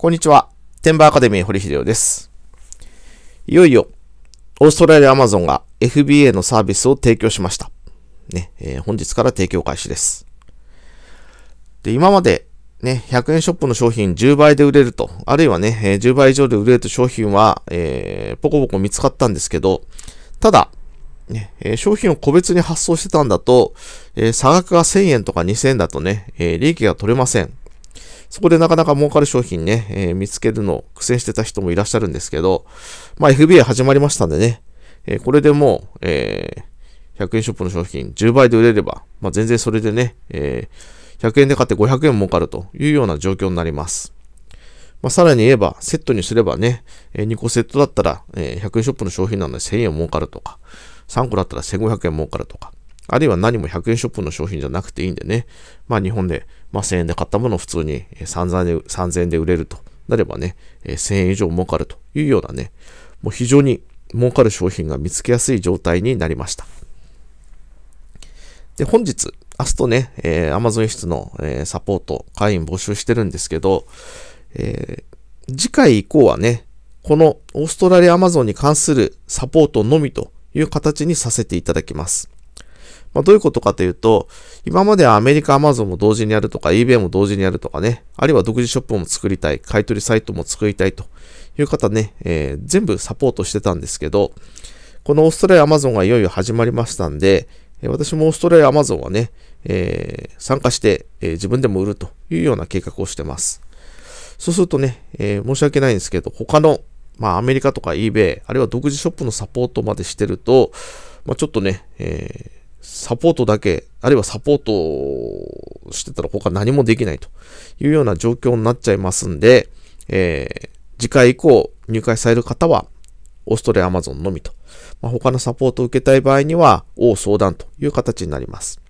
こんにちは。テンバーアカデミー堀秀夫です。いよいよ、オーストラリアアマゾンが FBA のサービスを提供しました。ね、えー、本日から提供開始です。で、今まで、ね、100円ショップの商品10倍で売れると、あるいはね、え10倍以上で売れる商品は、えー、ポコポコ見つかったんですけど、ただ、ね、え商品を個別に発送してたんだと、えー、差額が1000円とか2000円だとね、え利益が取れません。そこでなかなか儲かる商品ね、えー、見つけるの苦戦してた人もいらっしゃるんですけど、まあ FBA 始まりましたんでね、えー、これでもう、えー、100円ショップの商品10倍で売れれば、まあ全然それでね、えー、100円で買って500円儲かるというような状況になります。まあ、さらに言えば、セットにすればね、え2個セットだったら、え100円ショップの商品なので1000円儲かるとか、3個だったら1500円儲かるとか、あるいは何も100円ショップの商品じゃなくていいんでね、まあ日本で、まあ、1000円で買ったものを普通に3000円で ,3000 円で売れるとなればね、1000円以上儲かるというようなね、もう非常に儲かる商品が見つけやすい状態になりました。で、本日、明日とね、えー、Amazon 輸の、えー、サポート、会員募集してるんですけど、えー、次回以降はね、このオーストラリア Amazon に関するサポートのみという形にさせていただきます。まあ、どういうことかというと、今まではアメリカ、アマゾンも同時にやるとか、eBay も同時にやるとかね、あるいは独自ショップも作りたい、買取サイトも作りたいという方ね、えー、全部サポートしてたんですけど、このオーストラリア、アマゾンがいよいよ始まりましたんで、私もオーストラリア、アマゾンはね、えー、参加して、えー、自分でも売るというような計画をしてます。そうするとね、えー、申し訳ないんですけど、他の、まあ、アメリカとか eBay、あるいは独自ショップのサポートまでしてると、まあ、ちょっとね、えサポートだけ、あるいはサポートしてたら他何もできないというような状況になっちゃいますんで、えー、次回以降入会される方は、オーストリアマゾンのみと。まあ、他のサポートを受けたい場合には、を相談という形になります。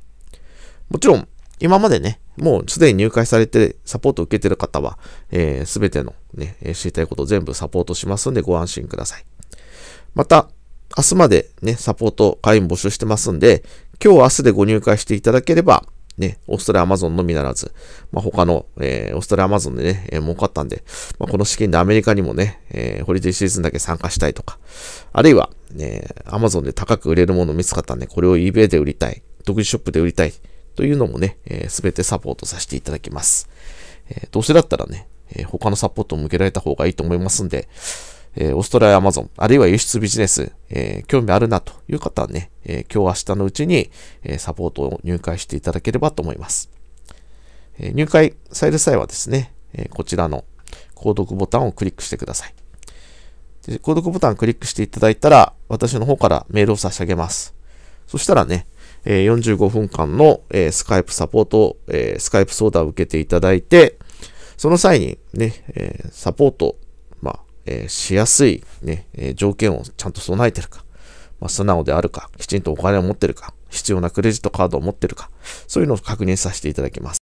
もちろん、今までね、もうすでに入会されてサポートを受けてる方は、す、えー、べ、てのね、知りたいことを全部サポートしますんでご安心ください。また、明日までね、サポート会員募集してますんで、今日明日でご入会していただければ、ね、オーストラリアアマゾンのみならず、まあ、他の、えー、オーストラリアアマゾンでね、えー、儲かったんで、まあ、この資金でアメリカにもね、えー、ホリデーシーズンだけ参加したいとか、あるいは、ね、アマゾンで高く売れるもの見つかったんで、これを eBay で売りたい、独自ショップで売りたい、というのもね、す、えー、べ、てサポートさせていただきます。えー、どうせだったらね、えー、他のサポートを向けられた方がいいと思いますんで、えー、オーストラリアアマゾン、あるいは輸出ビジネス、えー、興味あるなという方はね、えー、今日明日のうちに、えサポートを入会していただければと思います。え入会される際はですね、えこちらの購読ボタンをクリックしてください。で購読ボタンをクリックしていただいたら、私の方からメールを差し上げます。そしたらね、え45分間の、えスカイプサポート、えスカイプ相談を受けていただいて、その際にね、えサポートえー、しやすいね、えー、条件をちゃんと備えてるか、まあ、素直であるか、きちんとお金を持ってるか、必要なクレジットカードを持ってるか、そういうのを確認させていただきます。